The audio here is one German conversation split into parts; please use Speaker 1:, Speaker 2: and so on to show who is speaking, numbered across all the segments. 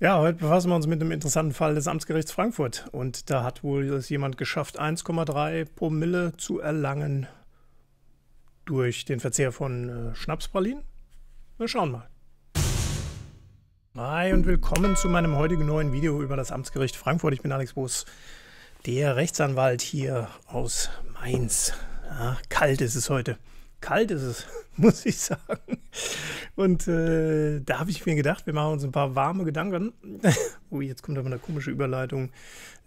Speaker 1: Ja, heute befassen wir uns mit einem interessanten Fall des Amtsgerichts Frankfurt. Und da hat wohl es jemand geschafft, 1,3 Promille zu erlangen durch den Verzehr von äh, Schnapspralinen. Wir schauen mal. Hi und willkommen zu meinem heutigen neuen Video über das Amtsgericht Frankfurt. Ich bin Alex Boos, der Rechtsanwalt hier aus Mainz. Ja, ah, kalt ist es heute. Kalt ist es, muss ich sagen. Und äh, da habe ich mir gedacht, wir machen uns ein paar warme Gedanken. Ui, oh, jetzt kommt aber eine komische Überleitung.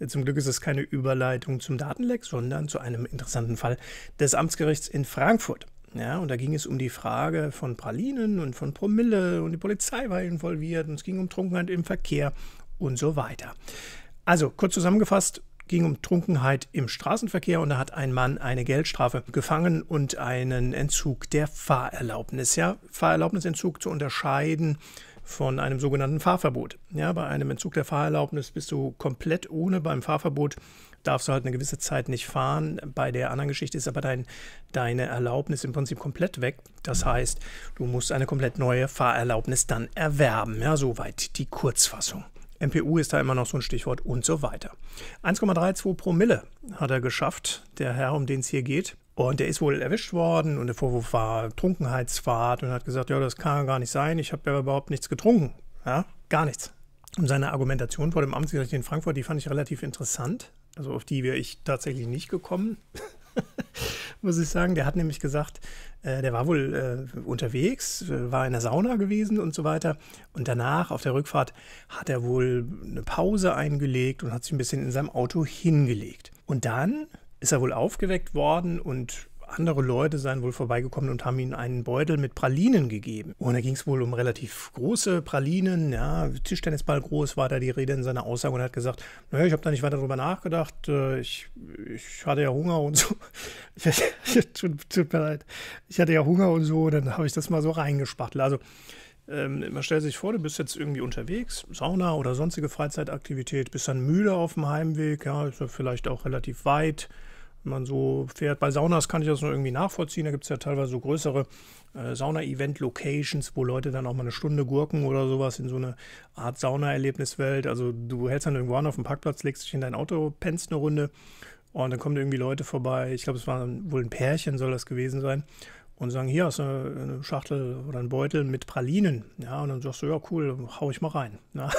Speaker 1: Zum Glück ist es keine Überleitung zum Datenleck, sondern zu einem interessanten Fall des Amtsgerichts in Frankfurt. Ja, und da ging es um die Frage von Pralinen und von Promille und die Polizei war involviert und es ging um Trunkenheit im Verkehr und so weiter. Also, kurz zusammengefasst, ging um Trunkenheit im Straßenverkehr und da hat ein Mann eine Geldstrafe gefangen und einen Entzug der Fahrerlaubnis. Ja, Fahrerlaubnisentzug zu unterscheiden von einem sogenannten Fahrverbot. Ja, bei einem Entzug der Fahrerlaubnis bist du komplett ohne beim Fahrverbot darfst du halt eine gewisse Zeit nicht fahren. Bei der anderen Geschichte ist aber dein, deine Erlaubnis im Prinzip komplett weg. Das heißt, du musst eine komplett neue Fahrerlaubnis dann erwerben. Ja, soweit die Kurzfassung. MPU ist da immer noch so ein Stichwort und so weiter. 1,32 Promille hat er geschafft, der Herr, um den es hier geht. Und der ist wohl erwischt worden und der Vorwurf war Trunkenheitsfahrt und hat gesagt, ja, das kann gar nicht sein, ich habe ja überhaupt nichts getrunken. Ja, gar nichts. Und seine Argumentation vor dem Amtsgericht in Frankfurt, die fand ich relativ interessant. Also auf die wäre ich tatsächlich nicht gekommen. muss ich sagen. Der hat nämlich gesagt, äh, der war wohl äh, unterwegs, äh, war in der Sauna gewesen und so weiter. Und danach auf der Rückfahrt hat er wohl eine Pause eingelegt und hat sich ein bisschen in seinem Auto hingelegt. Und dann ist er wohl aufgeweckt worden und andere Leute seien wohl vorbeigekommen und haben ihm einen Beutel mit Pralinen gegeben. Und da ging es wohl um relativ große Pralinen, ja, Tischtennisball groß war da die Rede in seiner Aussage und hat gesagt, naja, ich habe da nicht weiter drüber nachgedacht, äh, ich, ich hatte ja Hunger und so. tut, tut mir leid, ich hatte ja Hunger und so, dann habe ich das mal so reingespachtelt. Also, ähm, man stellt sich vor, du bist jetzt irgendwie unterwegs, Sauna oder sonstige Freizeitaktivität, bist dann müde auf dem Heimweg, ja, ist ja vielleicht auch relativ weit, man so fährt. Bei Saunas kann ich das nur irgendwie nachvollziehen. Da gibt es ja teilweise so größere äh, Sauna-Event-Locations, wo Leute dann auch mal eine Stunde gurken oder sowas in so eine Art Sauna-Erlebniswelt. Also du hältst dann irgendwo an auf dem Parkplatz, legst dich in dein Auto, pennst eine Runde und dann kommen irgendwie Leute vorbei. Ich glaube, es war wohl ein Pärchen, soll das gewesen sein. Und sagen, hier hast du eine Schachtel oder einen Beutel mit Pralinen. Ja, und dann sagst du, ja, cool, hau ich mal rein. Ja. Ne?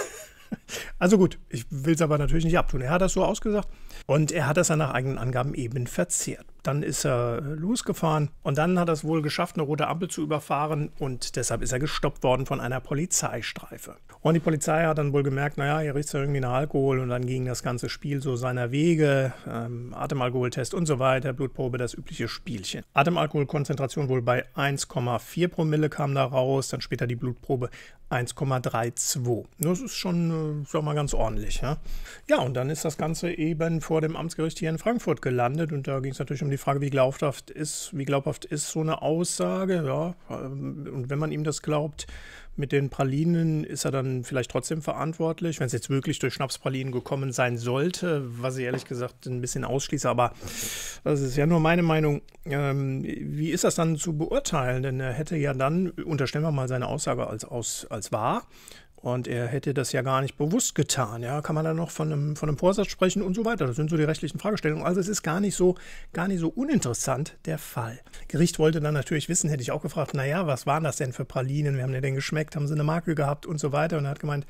Speaker 1: Also gut, ich will es aber natürlich nicht abtun. Er hat das so ausgesagt und er hat das dann nach eigenen Angaben eben verzehrt. Dann ist er äh, losgefahren und dann hat er es wohl geschafft, eine rote Ampel zu überfahren und deshalb ist er gestoppt worden von einer Polizeistreife. Und die Polizei hat dann wohl gemerkt, naja, hier riecht es ja irgendwie nach Alkohol und dann ging das ganze Spiel so seiner Wege, ähm, Atemalkoholtest und so weiter, Blutprobe, das übliche Spielchen. Atemalkoholkonzentration wohl bei 1,4 Promille kam da raus, dann später die Blutprobe 1,32. Das ist schon, äh, sag mal, ganz ordentlich. Ja? ja, und dann ist das Ganze eben vor dem Amtsgericht hier in Frankfurt gelandet. Und da ging es natürlich um die Frage, wie glaubhaft ist, wie glaubhaft ist so eine Aussage. Ja, ähm, und wenn man ihm das glaubt, mit den Pralinen ist er dann vielleicht trotzdem verantwortlich, wenn es jetzt wirklich durch Schnapspralinen gekommen sein sollte, was ich ehrlich gesagt ein bisschen ausschließe, aber das ist ja nur meine Meinung. Ähm, wie ist das dann zu beurteilen? Denn er hätte ja dann, unterstellen wir mal seine Aussage als, als, als wahr, und er hätte das ja gar nicht bewusst getan. Ja, kann man da noch von einem, von einem Vorsatz sprechen und so weiter. Das sind so die rechtlichen Fragestellungen. Also es ist gar nicht so, gar nicht so uninteressant der Fall. Gericht wollte dann natürlich wissen, hätte ich auch gefragt, naja, was waren das denn für Pralinen? Wie haben die denn geschmeckt? Haben sie eine Marke gehabt und so weiter? Und er hat gemeint,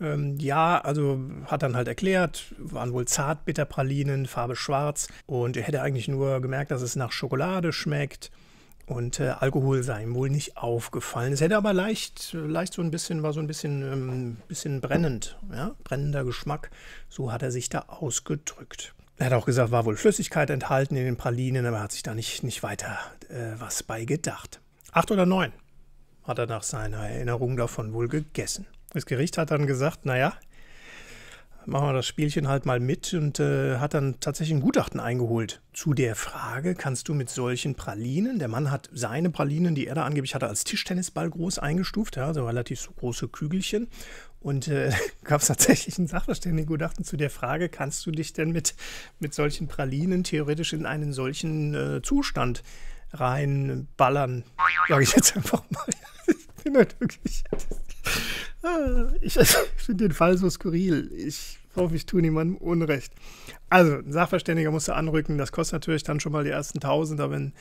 Speaker 1: ähm, ja, also hat dann halt erklärt, waren wohl Zartbitterpralinen, Farbe schwarz. Und er hätte eigentlich nur gemerkt, dass es nach Schokolade schmeckt und äh, Alkohol sei ihm wohl nicht aufgefallen. Es hätte aber leicht, leicht so ein bisschen, war so ein bisschen, ähm, bisschen brennend, ja? brennender Geschmack. So hat er sich da ausgedrückt. Er hat auch gesagt, war wohl Flüssigkeit enthalten in den Pralinen, aber er hat sich da nicht, nicht weiter äh, was bei gedacht. Acht oder neun hat er nach seiner Erinnerung davon wohl gegessen. Das Gericht hat dann gesagt, naja, machen wir das Spielchen halt mal mit und äh, hat dann tatsächlich ein Gutachten eingeholt. Zu der Frage, kannst du mit solchen Pralinen, der Mann hat seine Pralinen, die er da angeblich hatte, als Tischtennisball groß eingestuft, ja, also relativ große Kügelchen. Und äh, gab es tatsächlich ein Sachverständigengutachten zu der Frage, kannst du dich denn mit, mit solchen Pralinen theoretisch in einen solchen äh, Zustand reinballern? Sag ich jetzt einfach mal. ich bin halt wirklich... Äh, ich, also, ich finde den Fall so skurril. Ich hoffe, ich tue niemandem Unrecht. Also, ein Sachverständiger musste anrücken. Das kostet natürlich dann schon mal die ersten Tausender, wenn,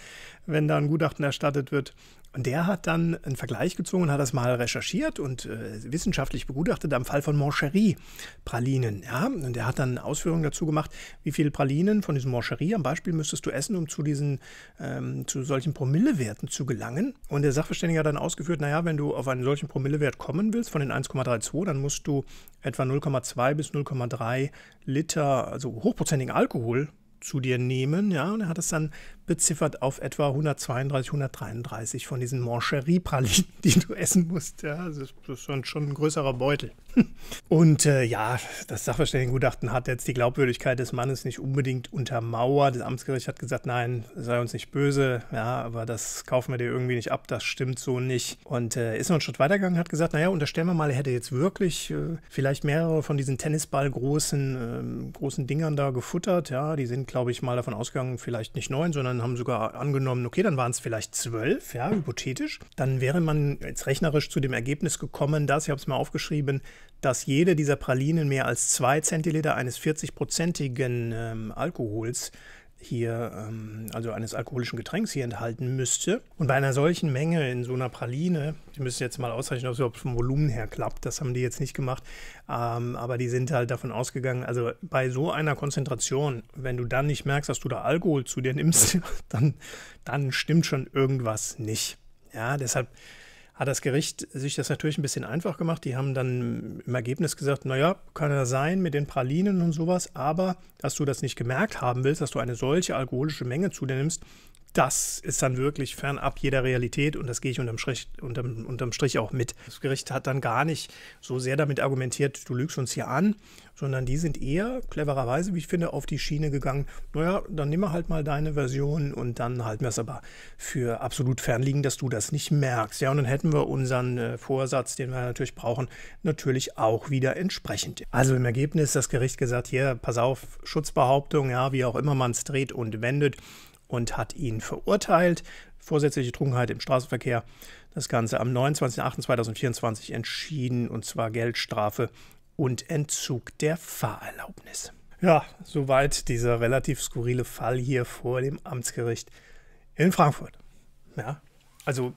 Speaker 1: wenn da ein Gutachten erstattet wird. Und der hat dann einen Vergleich gezogen und hat das mal recherchiert und äh, wissenschaftlich begutachtet am Fall von Mancherie Pralinen. Ja? Und der hat dann Ausführungen dazu gemacht, wie viele Pralinen von diesem Mancherie am Beispiel müsstest du essen, um zu diesen ähm, zu solchen Promillewerten zu gelangen. Und der Sachverständige hat dann ausgeführt, naja, wenn du auf einen solchen Promillewert kommen willst von den 1,32, dann musst du etwa 0,2 bis 0,3 Liter, also hochprozentigen Alkohol zu dir nehmen. Ja, und er hat es dann beziffert auf etwa 132, 133 von diesen Mancherie-Pralinen, die du essen musst. Ja, das ist schon, schon ein größerer Beutel. Und äh, ja, das Sachverständigengutachten hat jetzt die Glaubwürdigkeit des Mannes nicht unbedingt untermauert. Das Amtsgericht hat gesagt, nein, sei uns nicht böse, ja, aber das kaufen wir dir irgendwie nicht ab, das stimmt so nicht. Und äh, ist noch einen Schritt weitergegangen, hat gesagt, naja, unterstellen wir mal, er hätte jetzt wirklich äh, vielleicht mehrere von diesen Tennisball-großen ähm, großen Dingern da gefuttert. Ja, die sind, glaube ich, mal davon ausgegangen, vielleicht nicht neun, sondern haben sogar angenommen, okay, dann waren es vielleicht zwölf, ja, hypothetisch. Dann wäre man jetzt rechnerisch zu dem Ergebnis gekommen, dass, ich habe es mal aufgeschrieben, dass jede dieser Pralinen mehr als zwei Zentiliter eines 40-prozentigen ähm, Alkohols äh, hier, ähm, also eines alkoholischen Getränks hier enthalten müsste. Und bei einer solchen Menge in so einer Praline, die müssen jetzt mal ausrechnen, ob es überhaupt vom Volumen her klappt, das haben die jetzt nicht gemacht, ähm, aber die sind halt davon ausgegangen, also bei so einer Konzentration, wenn du dann nicht merkst, dass du da Alkohol zu dir nimmst, dann, dann stimmt schon irgendwas nicht. Ja, deshalb hat das Gericht sich das natürlich ein bisschen einfach gemacht. Die haben dann im Ergebnis gesagt, naja, kann ja sein mit den Pralinen und sowas, aber dass du das nicht gemerkt haben willst, dass du eine solche alkoholische Menge zu dir nimmst, das ist dann wirklich fernab jeder Realität und das gehe ich unterm Strich, unterm, unterm Strich auch mit. Das Gericht hat dann gar nicht so sehr damit argumentiert, du lügst uns hier an, sondern die sind eher clevererweise, wie ich finde, auf die Schiene gegangen, naja, dann nimm halt mal deine Version und dann halten wir es aber für absolut fernliegend, dass du das nicht merkst. Ja, und dann hätten wir unseren äh, Vorsatz, den wir natürlich brauchen, natürlich auch wieder entsprechend. Also im Ergebnis das Gericht gesagt, hier, pass auf, Schutzbehauptung, ja, wie auch immer man es dreht und wendet, und hat ihn verurteilt. Vorsätzliche Trunkenheit im Straßenverkehr. Das Ganze am 29.08.2024 entschieden und zwar Geldstrafe und Entzug der Fahrerlaubnis. Ja, soweit dieser relativ skurrile Fall hier vor dem Amtsgericht in Frankfurt. Ja, also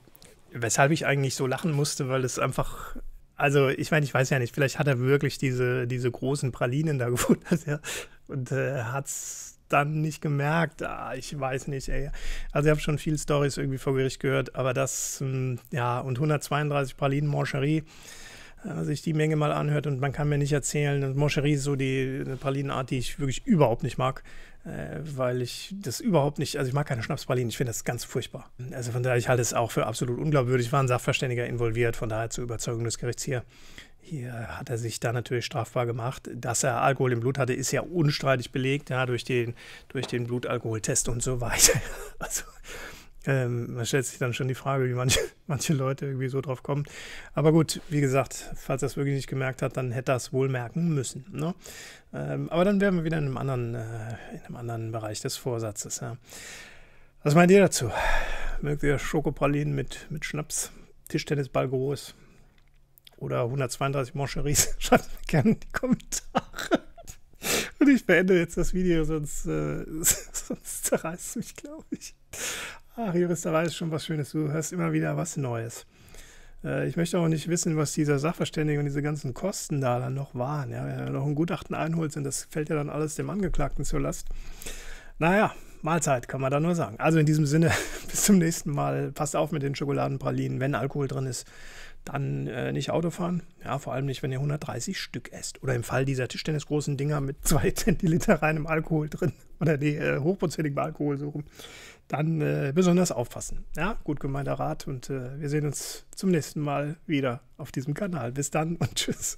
Speaker 1: weshalb ich eigentlich so lachen musste, weil es einfach also ich meine, ich weiß ja nicht, vielleicht hat er wirklich diese, diese großen Pralinen da gefunden ja, und äh, hat es dann nicht gemerkt. Ah, ich weiß nicht, ey. Also ich habe schon viele Stories irgendwie vor Gericht gehört, aber das, hm, ja, und 132 Pralinen Mancherie sich die Menge mal anhört und man kann mir nicht erzählen, Moncherie ist so die eine Pralinenart, die ich wirklich überhaupt nicht mag, äh, weil ich das überhaupt nicht, also ich mag keine Schnapspralinen, ich finde das ganz furchtbar. Also von daher, ich halte es auch für absolut unglaubwürdig, war ein Sachverständiger involviert, von daher zur Überzeugung des Gerichts hier. Hier hat er sich da natürlich strafbar gemacht. Dass er Alkohol im Blut hatte, ist ja unstreitig belegt, ja, durch den, durch den Blutalkoholtest und so weiter. Also ähm, da stellt sich dann schon die Frage, wie manche, manche Leute irgendwie so drauf kommen. Aber gut, wie gesagt, falls er es wirklich nicht gemerkt hat, dann hätte er es wohl merken müssen. Ne? Ähm, aber dann wären wir wieder in einem anderen, äh, in einem anderen Bereich des Vorsatzes. Ja. Was meint ihr dazu? Mögt ihr Schokopralinen mit, mit Schnaps, Tischtennisball groß oder 132 Moncheries? Schreibt mir gerne in die Kommentare. Und ich beende jetzt das Video, sonst, äh, sonst zerreißt es mich, glaube ich. Ach, Juristerei ist schon was Schönes. Du hast immer wieder was Neues. Äh, ich möchte auch nicht wissen, was dieser Sachverständige und diese ganzen Kosten da dann noch waren. Ja, wenn er noch ein Gutachten einholt, sind das fällt ja dann alles dem Angeklagten zur Last. Naja, Mahlzeit, kann man da nur sagen. Also in diesem Sinne, bis zum nächsten Mal. Passt auf mit den Schokoladenpralinen. Wenn Alkohol drin ist, dann äh, nicht Auto fahren. Ja, vor allem nicht, wenn ihr 130 Stück esst. Oder im Fall dieser Tischtennisgroßen Dinger mit 2 Zentiliter reinem Alkohol drin oder die äh, hochprozentigen Alkohol suchen, dann äh, besonders aufpassen. Ja, gut gemeinter Rat und äh, wir sehen uns zum nächsten Mal wieder auf diesem Kanal. Bis dann und tschüss.